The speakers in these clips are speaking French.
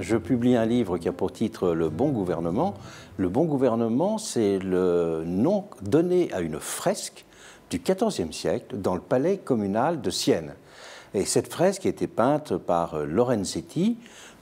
je publie un livre qui a pour titre Le bon gouvernement. Le bon gouvernement, c'est le nom donné à une fresque du XIVe siècle dans le palais communal de Sienne. Et cette fresque a été peinte par Lorenzetti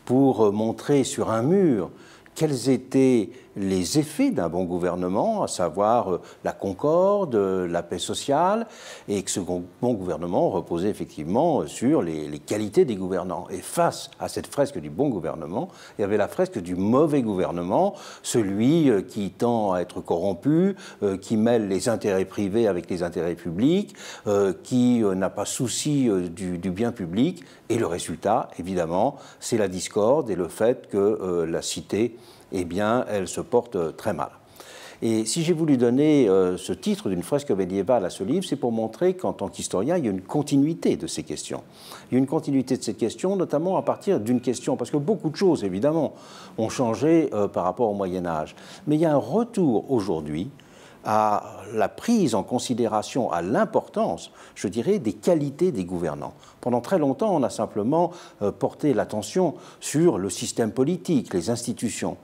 pour montrer sur un mur quels étaient les effets d'un bon gouvernement, à savoir euh, la concorde, euh, la paix sociale, et que ce bon gouvernement reposait effectivement euh, sur les, qualités des gouvernants. Et face à cette fresque du bon gouvernement, il y avait la fresque du mauvais gouvernement, celui qui tend à être corrompu, qui mêle les intérêts privés avec les intérêts publics, qui n'a pas souci du, bien public, et le résultat, évidemment, c'est la discorde et le fait que la cité eh bien, elle se porte euh, très mal. Et si j'ai voulu donner euh, ce titre d'une fresque médiévale à ce livre, c'est pour montrer qu'en tant qu'historien, il y a une continuité de ces questions. Il y a une continuité de ces questions, notamment à partir d'une question, parce que beaucoup de choses, évidemment, ont changé euh, par rapport au Moyen Âge. Mais il y a un retour aujourd'hui à la prise en considération, à l'importance, je dirais, des qualités des gouvernants. Pendant très longtemps, on a simplement porté l'attention sur le système politique, les institutions.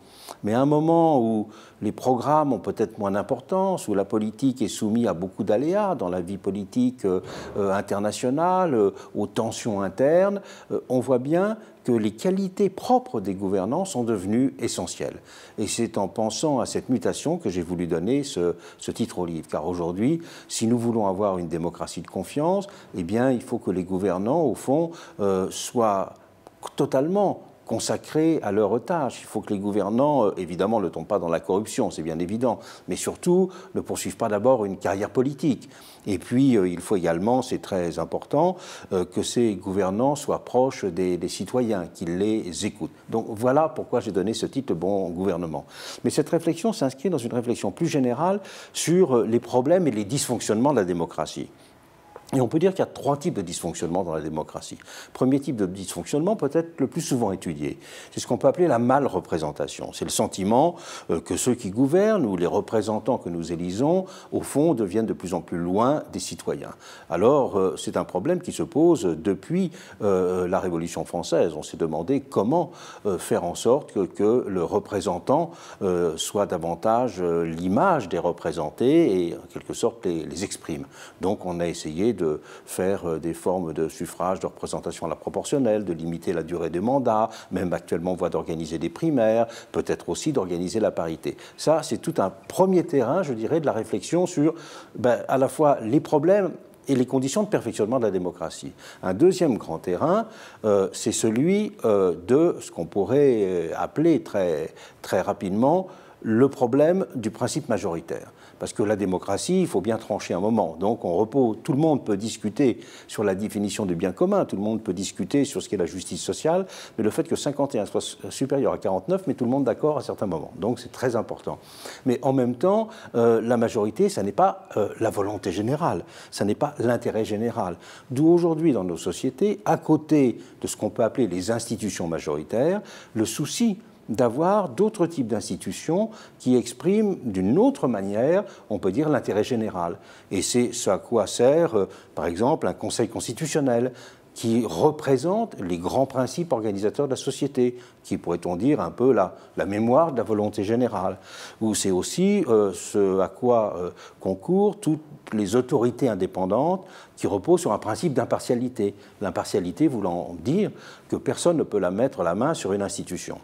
Mais à un moment où les programmes ont peut-être moins d'importance, où la politique est soumise à beaucoup d'aléas dans la vie politique euh, euh, internationale, euh, aux tensions internes, on voit bien que les qualités propres des gouvernants sont devenues essentielles. Et c'est en pensant à cette mutation que j'ai voulu donner ce, ce, titre au livre. Car aujourd'hui, si nous voulons avoir une démocratie de confiance, eh bien, il faut que les gouvernants, au fond, soient totalement consacrés à leur tâche. Il faut que les gouvernants, euh, évidemment, ne tombent pas dans la corruption, c'est bien évident, mais surtout ne poursuivent pas d'abord une carrière politique. Et puis, euh, il faut également, c'est très important, euh, que ces gouvernants soient proches des, des citoyens, qu'ils les écoutent. Donc voilà pourquoi j'ai donné ce titre Bon gouvernement. Mais cette réflexion s'inscrit dans une réflexion plus générale sur les problèmes et les dysfonctionnements de la démocratie. Et on peut dire qu'il y a trois types de dysfonctionnement dans la démocratie. Premier type de dysfonctionnement, peut-être le plus souvent étudié, c'est ce qu'on peut appeler la mal-représentation. C'est le sentiment euh, que ceux qui gouvernent ou les représentants que nous élisons, au fond, deviennent de plus en plus loin des citoyens. Alors, euh, c'est un problème qui se pose depuis euh, la Révolution française. On s'est demandé comment faire en sorte que, le représentant soit davantage l'image des représentés et, en quelque sorte, les, exprime. Donc, on a essayé de faire euh, des formes de suffrage, de représentation à la proportionnelle, de limiter la durée des mandats, même actuellement on voit d'organiser des primaires, peut-être aussi d'organiser la parité. Ça, c'est tout un premier terrain, je dirais, de la réflexion sur ben, à la fois les problèmes et les conditions de perfectionnement de la démocratie. Un deuxième grand terrain, euh, c'est celui euh, de ce qu'on pourrait appeler très, très rapidement le problème du principe majoritaire. Parce que la démocratie, il faut bien trancher un moment. Donc on repose, tout le monde peut discuter sur la définition du bien commun, tout le monde peut discuter sur ce qu'est la justice sociale, mais le fait que 51 soit supérieur à 49 met tout le monde d'accord à certains moments. Donc c'est très important. Mais en même temps, euh, la majorité, ça n'est pas euh, la volonté générale, ça n'est pas l'intérêt général. D'où aujourd'hui dans nos sociétés, à côté de ce qu'on peut appeler les institutions majoritaires, le souci d'avoir d'autres types d'institutions qui expriment d'une autre manière, on peut dire, l'intérêt général. Et c'est ce à quoi sert, euh, par exemple, un Conseil constitutionnel qui représente les grands principes organisateurs de la société, qui pourrait-on dire un peu la, mémoire de la volonté générale. Ou c'est aussi euh, ce à quoi euh, concourent toutes les autorités indépendantes qui reposent sur un principe d'impartialité. L'impartialité voulant dire que personne ne peut la mettre la main sur une institution.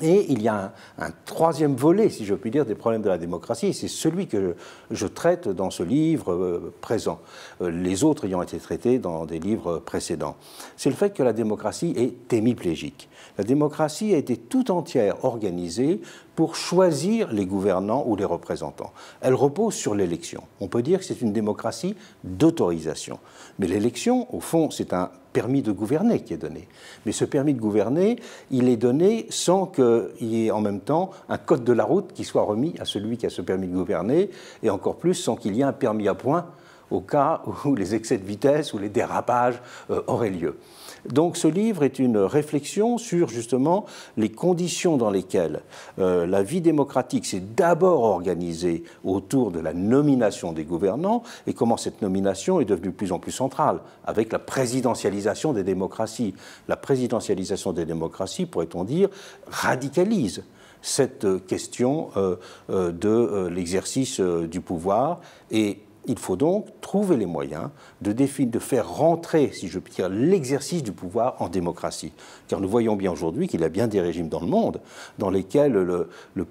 Et il y a un, troisième volet, si je puis dire, des problèmes de la démocratie, et c'est celui que je, traite dans ce livre euh, présent, euh, les autres ayant été traités dans des livres précédents. C'est le fait que la démocratie est hémiplégique. La démocratie a été tout entière organisée pour choisir les gouvernants ou les représentants. Elle repose sur l'élection. On peut dire que c'est une démocratie d'autorisation. Mais l'élection, au fond, c'est un permis de gouverner qui est donné. Mais ce permis de gouverner, il est donné sans qu'il y ait en même temps un code de la route qui soit remis à celui qui a ce permis de gouverner, et encore plus sans qu'il y ait un permis à point au cas où les excès de vitesse ou les dérapages euh, auraient lieu. Donc ce livre est une réflexion sur justement les conditions dans lesquelles euh, la vie démocratique s'est d'abord organisée autour de la nomination des gouvernants et comment cette nomination est devenue de plus en plus centrale avec la présidentialisation des démocraties. La présidentialisation des démocraties, pourrait-on dire, radicalise cette euh, question euh, de l'exercice du pouvoir et il faut donc trouver les moyens de, faire rentrer, si je puis dire, l'exercice du pouvoir en démocratie. Car nous voyons bien aujourd'hui qu'il y a bien des régimes dans le monde dans lesquels le,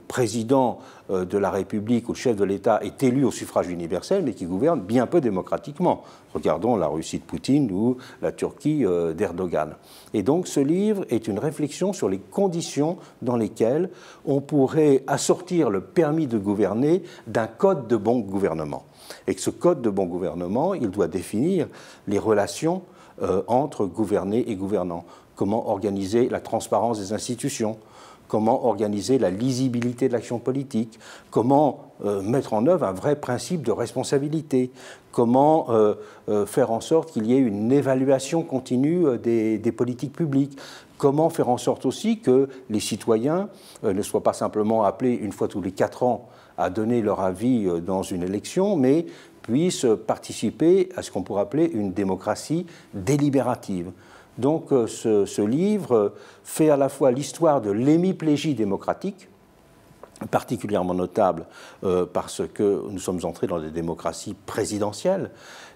président euh, de la République ou le chef de l'État est élu au suffrage universel, mais qui gouverne bien peu démocratiquement. Regardons la Russie de Poutine ou la Turquie euh, d'Erdogan. Et donc ce livre est une réflexion sur les conditions dans lesquelles on pourrait assortir le permis de gouverner d'un code de bon gouvernement ce code de bon gouvernement, il doit définir les relations euh, entre gouvernés et gouvernants. Comment organiser la transparence des institutions Comment organiser la lisibilité de l'action politique Comment euh, mettre en œuvre un vrai principe de responsabilité Comment euh, faire en sorte qu'il y ait une évaluation continue des politiques publiques Comment faire en sorte aussi que les citoyens ne soient pas simplement appelés une fois tous les quatre ans à donner leur avis euh, dans une élection, mais puissent participer à ce qu'on pourrait appeler une démocratie délibérative. Donc euh, ce, livre fait à la fois l'histoire de l'hémiplégie démocratique, particulièrement notable euh, parce que nous sommes entrés dans des démocraties présidentielles,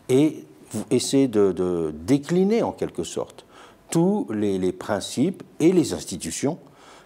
et essaie de, décliner en quelque sorte tous les principes et les institutions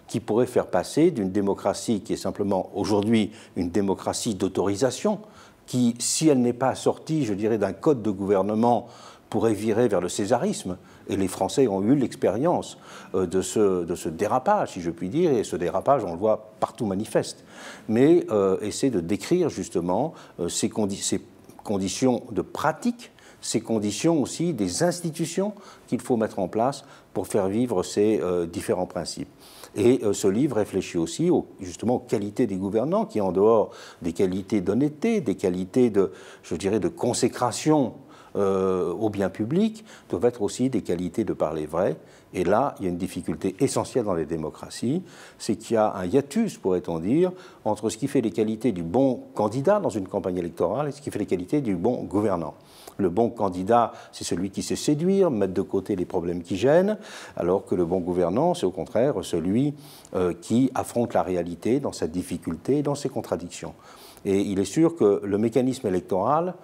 qui pourrait faire passer d'une démocratie qui est simplement aujourd'hui une démocratie d'autorisation, qui, si elle n'est pas sortie, je dirais, d'un code de gouvernement, pourrait virer vers le césarisme. Et les Français ont eu l'expérience euh, de ce, de ce dérapage, si je puis dire, et ce dérapage, on le voit partout manifeste. Mais euh, essayer de décrire justement euh, ces, ces conditions de pratique ces conditions aussi, des institutions qu'il faut mettre en place pour faire vivre ces euh, différents principes. Et euh, ce livre réfléchit aussi aux, justement aux qualités des gouvernants qui, en dehors des qualités d'honnêteté, des qualités de, je dirais, de consécration euh, au bien public doivent être aussi des qualités de parler vrai. Et là, il y a une difficulté essentielle dans les démocraties, c'est qu'il y a un hiatus, pourrait-on dire, entre ce qui fait les qualités du bon candidat dans une campagne électorale et ce qui fait les qualités du bon gouvernant. Le bon candidat, c'est celui qui sait séduire, mettre de côté les problèmes qui gênent, alors que le bon gouvernant, c'est au contraire celui euh, qui affronte la réalité dans sa difficulté, dans ses contradictions. Et il est sûr que le mécanisme électoral,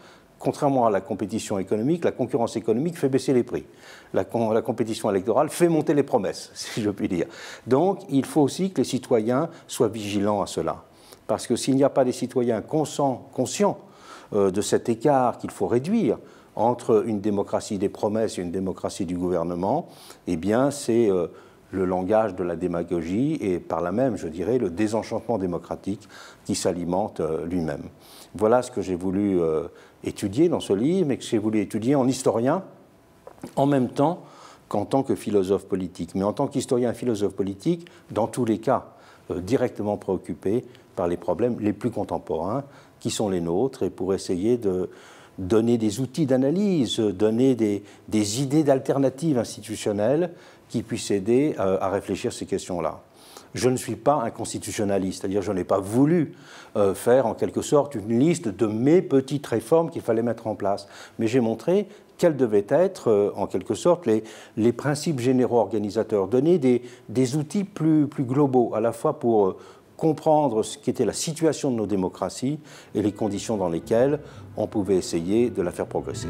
contrairement à la compétition économique, la concurrence économique fait baisser les prix. La, la compétition électorale fait monter les promesses, si je puis dire. Donc, il faut aussi que les citoyens soient vigilants à cela. Parce que s'il n'y a pas des citoyens conscients, conscients euh, de cet écart qu'il faut réduire, entre une démocratie des promesses et une démocratie du gouvernement, eh bien, c'est euh, le langage de la démagogie et par là même, je dirais, le désenchantement démocratique qui s'alimente euh, lui-même. Voilà ce que j'ai voulu étudié dans ce livre, mais que j'ai voulu étudier en historien, en même temps qu'en tant que philosophe politique. Mais en tant qu'historien et philosophe politique, dans tous les cas, euh, directement préoccupé par les problèmes les plus contemporains, qui sont les nôtres, et pour essayer de donner des outils d'analyse, donner des, idées d'alternatives institutionnelles qui puissent aider euh, à réfléchir ces questions-là je ne suis pas un constitutionnaliste, c'est-à-dire je n'ai pas voulu euh, faire en quelque sorte une liste de mes petites réformes qu'il fallait mettre en place, mais j'ai montré quels devaient être euh, en quelque sorte les, principes généraux organisateurs, donner des, outils plus, globaux, à la fois pour euh, comprendre ce qu'était la situation de nos démocraties et les conditions dans lesquelles on pouvait essayer de la faire progresser.